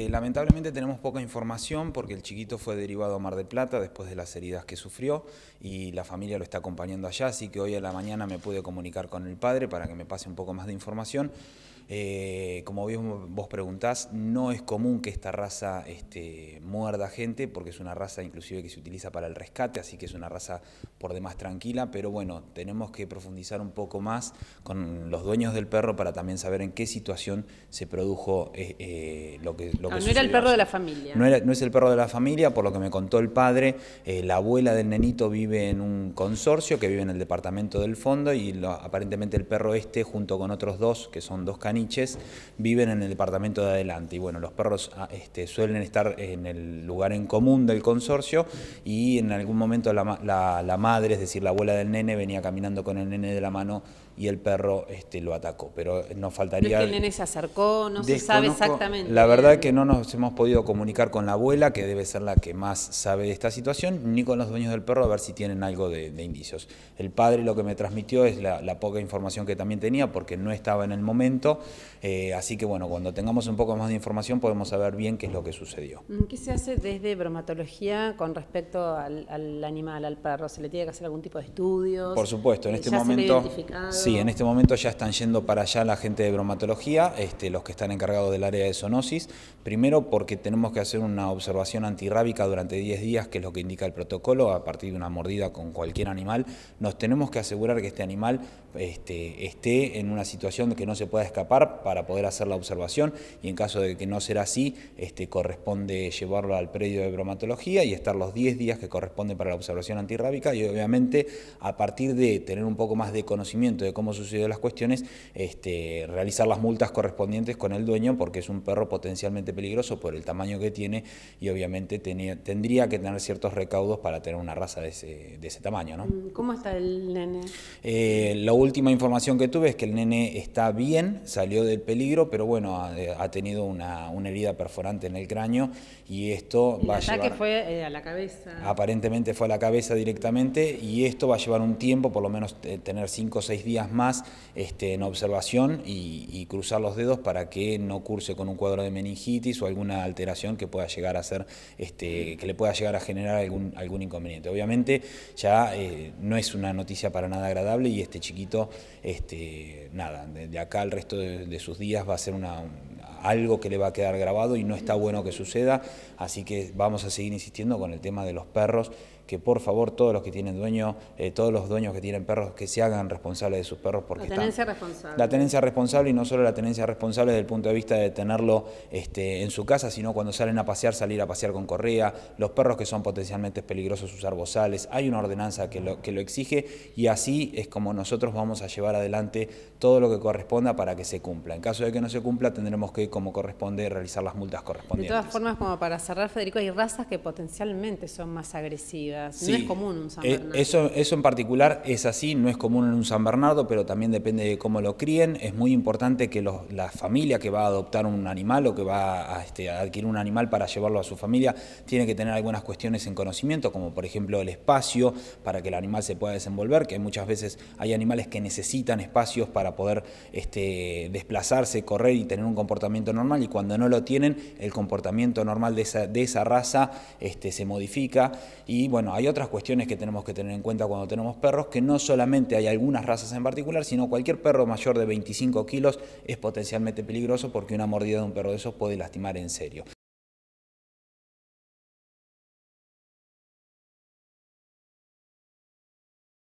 Eh, lamentablemente tenemos poca información porque el chiquito fue derivado a Mar del Plata después de las heridas que sufrió y la familia lo está acompañando allá, así que hoy a la mañana me pude comunicar con el padre para que me pase un poco más de información. Eh, como vos preguntás, no es común que esta raza este, muerda gente, porque es una raza inclusive que se utiliza para el rescate, así que es una raza por demás tranquila, pero bueno, tenemos que profundizar un poco más con los dueños del perro para también saber en qué situación se produjo eh, eh, lo que, lo ah, no era el perro de la familia. No, es el perro de la familia, por lo que me contó el padre, la abuela del nenito vive en un consorcio que vive en el departamento del fondo y aparentemente el perro este junto con otros dos, que son dos caninos, viven en el departamento de adelante. Y bueno, los perros ah, este, suelen estar en el lugar en común del consorcio y en algún momento la, madre, es decir, la abuela del nene, venía caminando con el nene de la mano y el perro este, lo atacó. Pero nos faltaría... el nene se acercó, no se sabe exactamente. La verdad que no nos hemos podido comunicar con la abuela, que debe ser la que más sabe de esta situación, ni con los dueños del perro a ver si tienen algo de, indicios. El padre lo que me transmitió es la poca información que también tenía, porque no estaba en el momento eh, así que bueno, cuando tengamos un poco más de información podemos saber bien qué es lo que sucedió. Mm, ¿Qué se hace desde bromatología con respecto al, animal, al perro? ¿Se le tiene que hacer algún tipo de estudios? Por supuesto, en este momento. sí, en este momento ya están yendo para allá la gente de bromatología, este, los que están encargados del área de zoonosis. Primero porque tenemos que hacer una observación antirrábica durante 10 días, que es lo que indica el protocolo, a partir de una mordida con cualquier animal. Nos tenemos que asegurar que este animal este, esté en una situación que no se pueda escapar para poder hacer la observación y en caso de que no será así, este, corresponde llevarlo al predio de bromatología y estar los 10 días que corresponde para la observación antirrábica y obviamente a partir de tener un poco más de conocimiento de cómo sucedió las cuestiones, este, realizar las multas correspondientes con el dueño porque es un perro potencialmente peligroso por el tamaño que tiene y obviamente tendría que tener ciertos recaudos para tener una raza de ese, tamaño. ¿Cómo está el nene? Eh, la última información que tuve es que el nene está bien, salió del peligro, pero bueno, ha, eh, tenido una, herida perforante en el cráneo y esto va a llevar... fue eh, a la cabeza. Aparentemente fue a la cabeza directamente y esto va a llevar un tiempo, por lo menos eh, tener 5 o 6 días más este, en observación y, cruzar los dedos para que no curse con un cuadro de meningitis o alguna alteración que pueda llegar a ser, este, que le pueda llegar a generar algún, algún inconveniente. Obviamente ya no es una noticia para nada agradable y este chiquito, este, nada, de, de acá al resto de de, sus días va a ser una, algo que le va a quedar grabado y no está bueno que suceda, así que vamos a seguir insistiendo con el tema de los perros que por favor todos los que tienen dueño, eh, todos los dueños que tienen perros, que se hagan responsables de sus perros porque la tenencia responsable. La tenencia responsable y no solo la tenencia responsable desde el punto de vista de tenerlo este, en su casa, sino cuando salen a pasear, salir a pasear con correa, los perros que son potencialmente peligrosos usar bozales, hay una ordenanza que que lo exige y así es como nosotros vamos a llevar adelante todo lo que corresponda para que se cumpla. En caso de que no se cumpla, tendremos que, como corresponde, realizar las multas correspondientes. De todas formas, como para cerrar, Federico, hay razas que potencialmente son más agresivas no es común un San eh, Bernardo. eso, eso en particular es así, no es común en un San Bernardo, pero también depende de cómo lo críen. Es muy importante que la familia que va a adoptar un animal o que va este, a, adquirir un animal para llevarlo a su familia tiene que tener algunas cuestiones en conocimiento, como por ejemplo el espacio para que el animal se pueda desenvolver, que muchas veces hay animales que necesitan espacios para poder este, desplazarse, correr y tener un comportamiento normal, y cuando no lo tienen, el comportamiento normal de esa, de esa raza este, se modifica y bueno, hay otras cuestiones que tenemos que tener en cuenta cuando tenemos perros, que no solamente hay algunas razas en particular, sino cualquier perro mayor de 25 kilos es potencialmente peligroso porque una mordida de un perro de esos puede lastimar en serio.